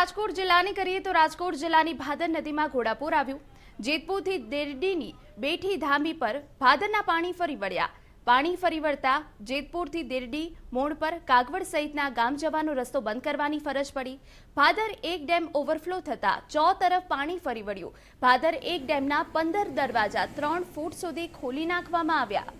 રાજકોટ જિલ્લાની કરીએ તો રાજકોટ જિલ્લાની ભાદર નદીમાં ઘોડાપુર આવ્યું જેતપુરથી દેરડીની બેઠી ધામી પર ભાદરના પાણી ફરી વળ્યા પાણી ફરી વળતા જેતપુરથી દેરડી મોડ પર કાગવડ સહિતના ગામ જવાનો રસ્તો બંધ કરવાની ફરજ પડી ભાદર એક ડેમ ઓવરફ્લો થતા ચો તરફ પાણી ફરી વળ્યું ભાદર એક ડેમના પંદર દરવાજા ત્રણ ફૂટ સુધી ખોલી નાખવામાં આવ્યા